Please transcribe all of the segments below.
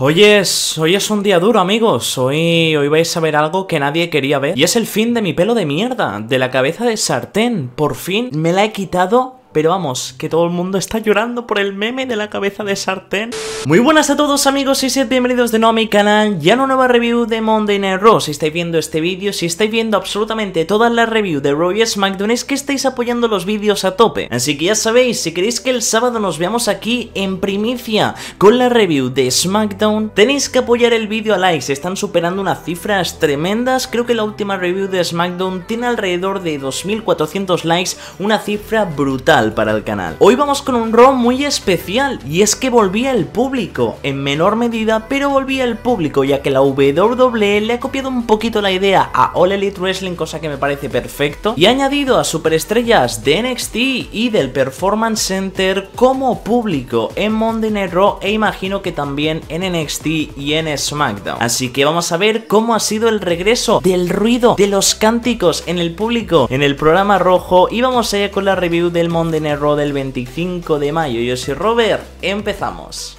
Oye, es, hoy es un día duro, amigos. Hoy, hoy vais a ver algo que nadie quería ver. Y es el fin de mi pelo de mierda, de la cabeza de sartén. Por fin me la he quitado pero vamos, que todo el mundo está llorando por el meme de la cabeza de sartén. Muy buenas a todos amigos y sed bienvenidos de nuevo a mi canal Ya a una nueva review de Monday Night Raw. Si estáis viendo este vídeo, si estáis viendo absolutamente todas las review de Raw y SmackDown es que estáis apoyando los vídeos a tope. Así que ya sabéis, si queréis que el sábado nos veamos aquí en primicia con la review de SmackDown, tenéis que apoyar el vídeo a likes. Están superando unas cifras tremendas. Creo que la última review de SmackDown tiene alrededor de 2.400 likes, una cifra brutal para el canal. Hoy vamos con un ROM muy especial y es que volvía el público, en menor medida, pero volvía el público ya que la WWE le ha copiado un poquito la idea a All Elite Wrestling, cosa que me parece perfecto, y ha añadido a superestrellas de NXT y del Performance Center como público en Monday Night Raw e imagino que también en NXT y en SmackDown. Así que vamos a ver cómo ha sido el regreso del ruido de los cánticos en el público en el programa rojo y vamos a ir con la review del Monday de Nerro del 25 de mayo. Yo soy Robert, empezamos.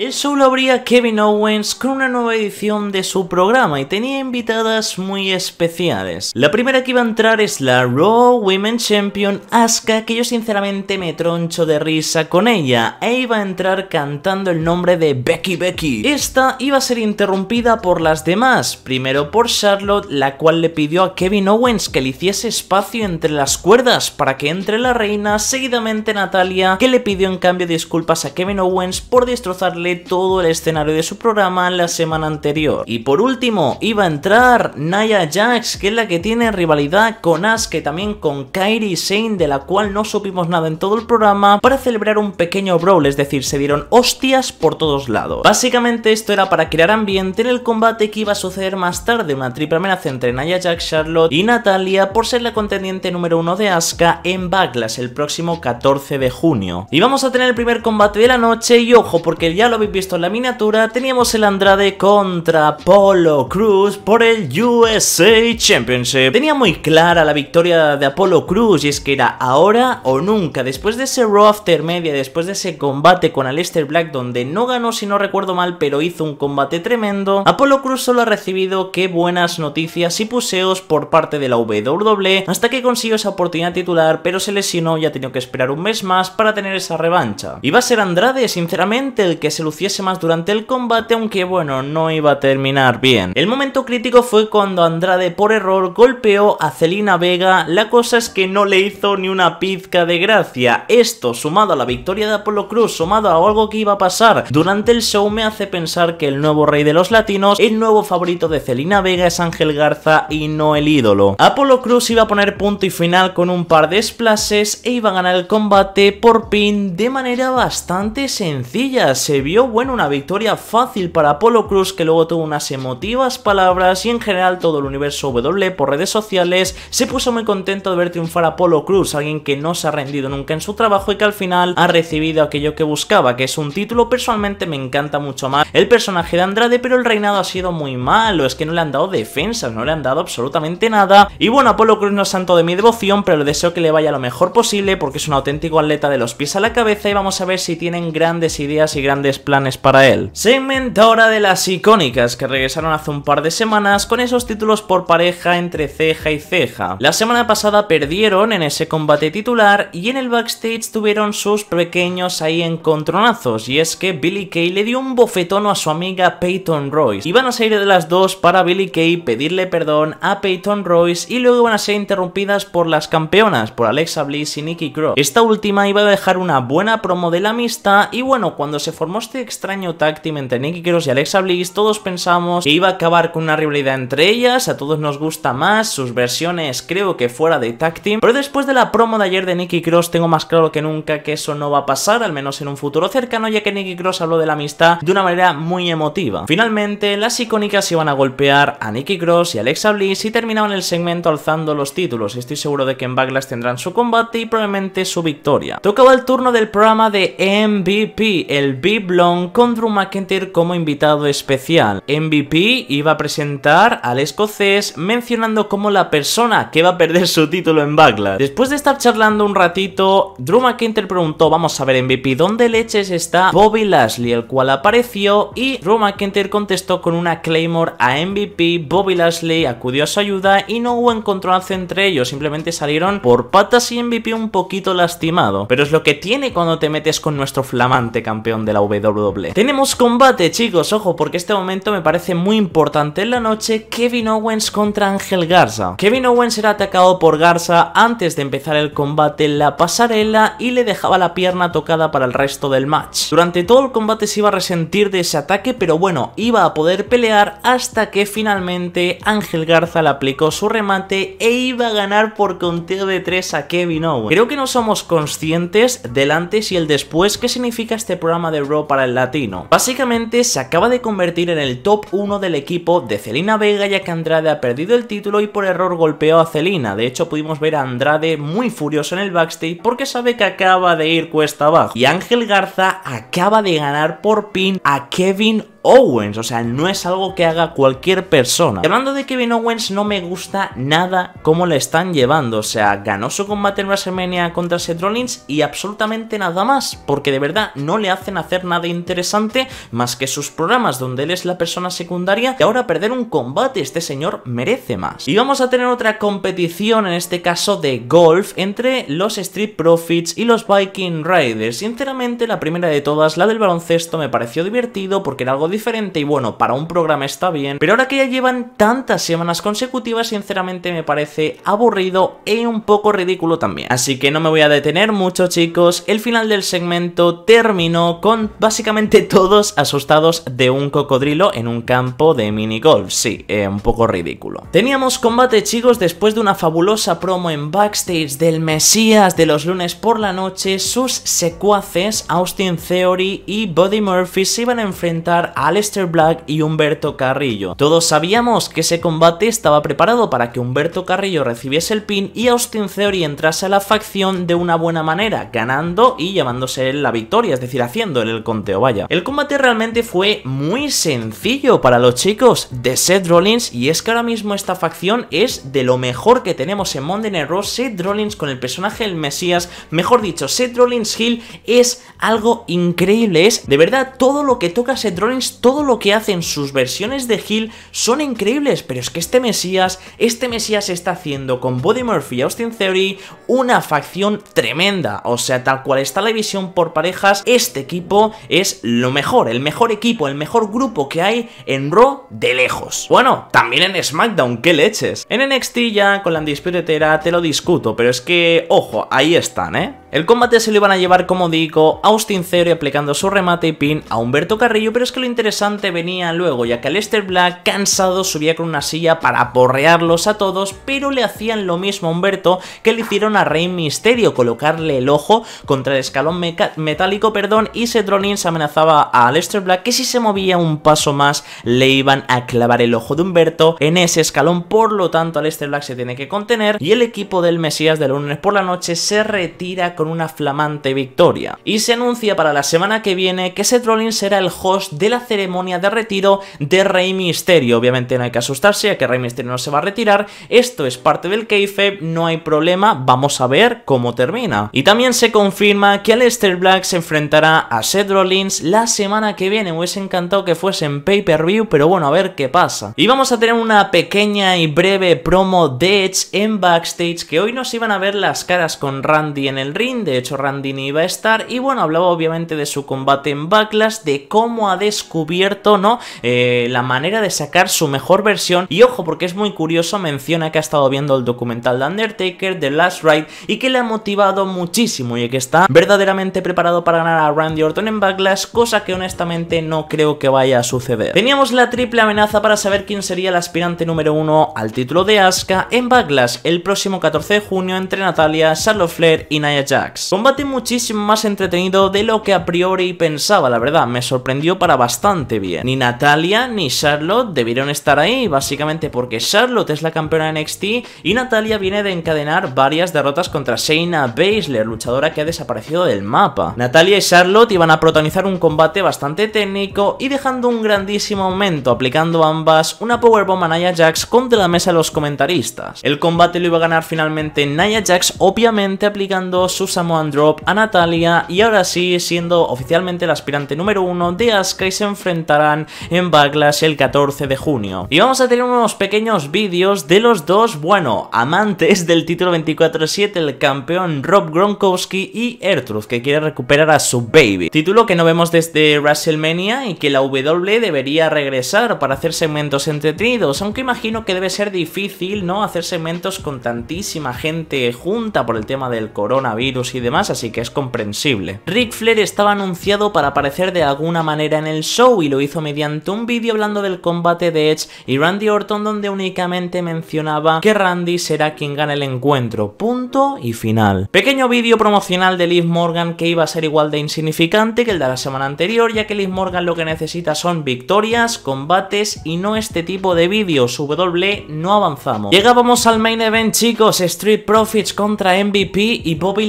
Eso lo abría Kevin Owens con una nueva edición de su programa y tenía invitadas muy especiales. La primera que iba a entrar es la Raw Women Champion Asuka, que yo sinceramente me troncho de risa con ella, e iba a entrar cantando el nombre de Becky Becky. Esta iba a ser interrumpida por las demás, primero por Charlotte, la cual le pidió a Kevin Owens que le hiciese espacio entre las cuerdas para que entre la reina, seguidamente Natalia, que le pidió en cambio disculpas a Kevin Owens por destrozarle todo el escenario de su programa la semana anterior. Y por último, iba a entrar Naya Jax, que es la que tiene rivalidad con Asuka y también con Kairi Sane, de la cual no supimos nada en todo el programa, para celebrar un pequeño brawl, es decir, se dieron hostias por todos lados. Básicamente esto era para crear ambiente en el combate que iba a suceder más tarde, una triple amenaza entre Naya Jax, Charlotte y Natalia por ser la contendiente número uno de Asuka en Backlash el próximo 14 de junio. Y vamos a tener el primer combate de la noche y ojo porque ya lo habéis visto en la miniatura, teníamos el Andrade contra Apolo Cruz por el USA Championship. Tenía muy clara la victoria de Apolo Cruz y es que era ahora o nunca. Después de ese Raw After Media, después de ese combate con Aleister Black donde no ganó si no recuerdo mal pero hizo un combate tremendo, Apolo Cruz solo ha recibido qué buenas noticias y puseos por parte de la WWE hasta que consiguió esa oportunidad titular pero se lesionó y ha tenido que esperar un mes más para tener esa revancha. Y va a ser Andrade sinceramente el que se lo luciese más durante el combate, aunque bueno, no iba a terminar bien. El momento crítico fue cuando Andrade por error golpeó a Celina Vega, la cosa es que no le hizo ni una pizca de gracia. Esto, sumado a la victoria de Apolo Cruz, sumado a algo que iba a pasar durante el show, me hace pensar que el nuevo rey de los latinos, el nuevo favorito de Celina Vega es Ángel Garza y no el ídolo. Apolo Cruz iba a poner punto y final con un par de splashes e iba a ganar el combate por pin de manera bastante sencilla. Se vio bueno, una victoria fácil para Apolo Cruz que luego tuvo unas emotivas palabras y en general todo el universo W por redes sociales se puso muy contento de ver triunfar a Apolo Cruz, alguien que no se ha rendido nunca en su trabajo y que al final ha recibido aquello que buscaba, que es un título, personalmente me encanta mucho más el personaje de Andrade, pero el reinado ha sido muy malo, es que no le han dado defensas, no le han dado absolutamente nada, y bueno, Apolo Cruz no es santo de mi devoción, pero le deseo que le vaya lo mejor posible porque es un auténtico atleta de los pies a la cabeza y vamos a ver si tienen grandes ideas y grandes planes para él. Segmento ahora de las icónicas que regresaron hace un par de semanas con esos títulos por pareja entre ceja y ceja. La semana pasada perdieron en ese combate titular y en el backstage tuvieron sus pequeños ahí encontronazos y es que Billy Kay le dio un bofetón a su amiga Peyton Royce. Iban a salir de las dos para Billy Kay pedirle perdón a Peyton Royce y luego van a ser interrumpidas por las campeonas, por Alexa Bliss y Nikki Cross. Esta última iba a dejar una buena promo de la amistad y bueno, cuando se formó este extraño tag entre Nikki Cross y Alexa Bliss, todos pensamos que iba a acabar con una rivalidad entre ellas, a todos nos gusta más, sus versiones creo que fuera de tag pero después de la promo de ayer de Nikki Cross tengo más claro que nunca que eso no va a pasar, al menos en un futuro cercano, ya que Nikki Cross habló de la amistad de una manera muy emotiva. Finalmente, las icónicas iban a golpear a Nikki Cross y Alexa Bliss y terminaban el segmento alzando los títulos, estoy seguro de que en Backlash tendrán su combate y probablemente su victoria. Tocaba el turno del programa de MVP, el B-Block con Drew McIntyre como invitado especial. MVP iba a presentar al escocés mencionando como la persona que va a perder su título en Backlash. Después de estar charlando un ratito, Drew McIntyre preguntó, vamos a ver MVP, ¿dónde leches está Bobby Lashley? El cual apareció y Drew McIntyre contestó con una Claymore a MVP, Bobby Lashley acudió a su ayuda y no hubo encontronazo entre ellos, simplemente salieron por patas y MVP un poquito lastimado. Pero es lo que tiene cuando te metes con nuestro flamante campeón de la WWE doble. Tenemos combate, chicos, ojo, porque este momento me parece muy importante en la noche, Kevin Owens contra Ángel Garza. Kevin Owens era atacado por Garza antes de empezar el combate en la pasarela y le dejaba la pierna tocada para el resto del match. Durante todo el combate se iba a resentir de ese ataque, pero bueno, iba a poder pelear hasta que finalmente Ángel Garza le aplicó su remate e iba a ganar por conteo de 3 a Kevin Owens. Creo que no somos conscientes del antes y el después que significa este programa de Raw para el latino. Básicamente se acaba de convertir en el top 1 del equipo de Celina Vega ya que Andrade ha perdido el título y por error golpeó a Celina. De hecho pudimos ver a Andrade muy furioso en el backstage porque sabe que acaba de ir cuesta abajo. Y Ángel Garza acaba de ganar por pin a Kevin Owens, o sea, no es algo que haga cualquier persona. Y hablando de Kevin Owens, no me gusta nada cómo le están llevando, o sea, ganó su combate en WrestleMania contra Seth Rollins y absolutamente nada más, porque de verdad no le hacen hacer nada interesante más que sus programas donde él es la persona secundaria y ahora perder un combate, este señor merece más. Y vamos a tener otra competición, en este caso de golf, entre los Street Profits y los Viking Riders. Sinceramente, la primera de todas, la del baloncesto, me pareció divertido porque era algo de diferente y bueno, para un programa está bien, pero ahora que ya llevan tantas semanas consecutivas, sinceramente me parece aburrido ...y e un poco ridículo también. Así que no me voy a detener mucho chicos, el final del segmento terminó con básicamente todos asustados de un cocodrilo en un campo de mini sí, eh, un poco ridículo. Teníamos combate chicos después de una fabulosa promo en backstage del Mesías de los lunes por la noche, sus secuaces Austin Theory y Buddy Murphy se iban a enfrentar Aleister Black y Humberto Carrillo. Todos sabíamos que ese combate estaba preparado para que Humberto Carrillo recibiese el pin y Austin Theory entrase a la facción de una buena manera, ganando y llevándose la victoria, es decir, haciendo el conteo, vaya. El combate realmente fue muy sencillo para los chicos de Seth Rollins y es que ahora mismo esta facción es de lo mejor que tenemos en Monday Night Raw, Seth Rollins con el personaje del Mesías, mejor dicho, Seth Rollins Hill es algo increíble, es de verdad todo lo que toca Seth Rollins todo lo que hacen sus versiones de Hill son increíbles, pero es que este Mesías, este Mesías está haciendo con Body Murphy y Austin Theory una facción tremenda, o sea, tal cual está la división por parejas, este equipo es lo mejor, el mejor equipo, el mejor grupo que hay en Raw de lejos. Bueno, también en SmackDown, qué leches. En NXT ya con la Dispiritera te lo discuto, pero es que, ojo, ahí están, ¿eh? El combate se lo iban a llevar, como digo, Austin Theory aplicando su remate y pin a Humberto Carrillo, pero es que lo interesante venía luego, ya que Aleister Black, cansado, subía con una silla para porrearlos a todos, pero le hacían lo mismo a Humberto que le hicieron a Rey Misterio, colocarle el ojo contra el escalón metálico, perdón, y Seth se amenazaba a Aleister Black que si se movía un paso más le iban a clavar el ojo de Humberto en ese escalón, por lo tanto Aleister Black se tiene que contener y el equipo del Mesías de lunes por la noche se retira con una flamante victoria. Y se anuncia para la semana que viene que Seth Rollins será el host de la ceremonia de retiro de Rey Misterio. Obviamente no hay que asustarse, ya que Rey Misterio no se va a retirar, esto es parte del kayfabe, no hay problema, vamos a ver cómo termina. Y también se confirma que Aleister Black se enfrentará a Seth Rollins la semana que viene, me hubiese encantado que fuese en pay-per-view, pero bueno, a ver qué pasa. Y vamos a tener una pequeña y breve promo de Edge en backstage, que hoy nos iban a ver las caras con Randy en el ring, de hecho Randy ni iba a estar, y bueno, hablaba obviamente de su combate en Backlash, de cómo ha descubierto, ¿no? Eh, la manera de sacar su mejor versión, y ojo, porque es muy curioso, menciona que ha estado viendo el documental de Undertaker, The Last Ride, y que le ha motivado muchísimo, y que está verdaderamente preparado para ganar a Randy Orton en Backlash, cosa que honestamente no creo que vaya a suceder. Teníamos la triple amenaza para saber quién sería el aspirante número uno al título de Asuka en Backlash el próximo 14 de junio entre Natalia, Charlotte Flair y Nia Jax. Combate muchísimo más entretenido de lo que a priori pensaba, la verdad, me sorprendió para bastante bien. Ni Natalia ni Charlotte debieron estar ahí, básicamente porque Charlotte es la campeona de NXT y Natalia viene de encadenar varias derrotas contra Shayna Baszler, luchadora que ha desaparecido del mapa. Natalia y Charlotte iban a protagonizar un combate bastante técnico y dejando un grandísimo aumento, aplicando ambas una powerbomb a Nia Jax contra la mesa de los comentaristas. El combate lo iba a ganar finalmente Nia Jax, obviamente aplicando su Samoan Drop a Natalia y ahora sí, siendo oficialmente el aspirante número uno de Asuka y se enfrentarán en Backlash el 14 de junio. Y vamos a tener unos pequeños vídeos de los dos, bueno, amantes del título 24-7, el campeón Rob Gronkowski y Ertruth, que quiere recuperar a su baby. Título que no vemos desde WrestleMania y que la W debería regresar para hacer segmentos entretenidos, aunque imagino que debe ser difícil, ¿no? Hacer segmentos con tantísima gente junta por el tema del coronavirus y demás, así que es comprensible. Ric Flair estaba anunciado para aparecer de alguna manera en el show y lo hizo mediante un vídeo hablando del combate de Edge y Randy Orton donde únicamente mencionaba que Randy será quien gane el encuentro, punto y final. Pequeño vídeo promocional de Liv Morgan que iba a ser igual de insignificante que el de la semana anterior, ya que Liv Morgan lo que necesita son victorias, combates y no este tipo de vídeos, W no avanzamos. Llegábamos al main event chicos, Street Profits contra MVP y Bobby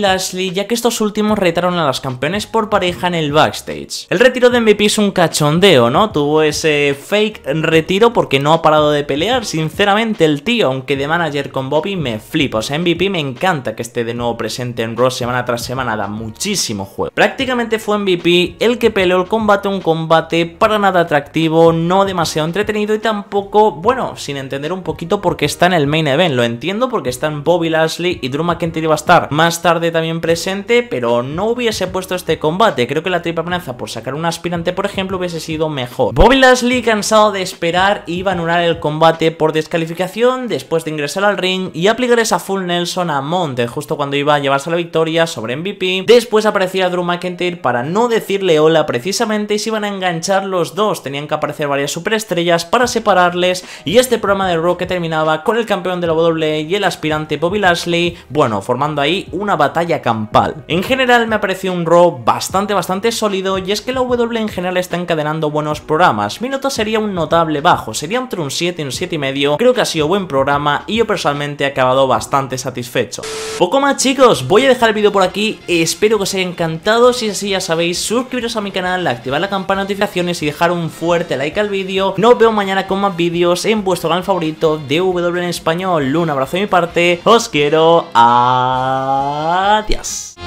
ya que estos últimos retaron a las campeones por pareja en el backstage. El retiro de MVP es un cachondeo, ¿no? Tuvo ese fake retiro porque no ha parado de pelear, sinceramente el tío, aunque de manager con Bobby me flipa, o sea, MVP me encanta que esté de nuevo presente en Raw semana tras semana, da muchísimo juego. Prácticamente fue MVP el que peleó el combate, un combate para nada atractivo, no demasiado entretenido y tampoco, bueno, sin entender un poquito por qué está en el main event, lo entiendo porque están Bobby Lashley y Drew McIntyre va a estar más tarde también presente, pero no hubiese puesto este combate. Creo que la triple amenaza por sacar un aspirante, por ejemplo, hubiese sido mejor. Bobby Lashley, cansado de esperar, iba a anular el combate por descalificación después de ingresar al ring y aplicar esa full Nelson a Monte, justo cuando iba a llevarse la victoria sobre MVP. Después aparecía Drew McIntyre para no decirle hola precisamente y se iban a enganchar los dos. Tenían que aparecer varias superestrellas para separarles y este programa de Raw terminaba con el campeón de la WWE y el aspirante Bobby Lashley, bueno, formando ahí una batalla acampal, campal. En general me ha parecido un Raw bastante bastante sólido y es que la W en general está encadenando buenos programas. Mi nota sería un notable bajo, sería entre un 7 y un 7 y medio. Creo que ha sido buen programa y yo personalmente he acabado bastante satisfecho. Poco más chicos, voy a dejar el vídeo por aquí, espero que os haya encantado, si es así ya sabéis, suscribiros a mi canal, activar la campana de notificaciones y dejar un fuerte like al vídeo. Nos vemos mañana con más vídeos en vuestro canal favorito de W en español. Un abrazo de mi parte, os quiero, ¡Ah! Adiós.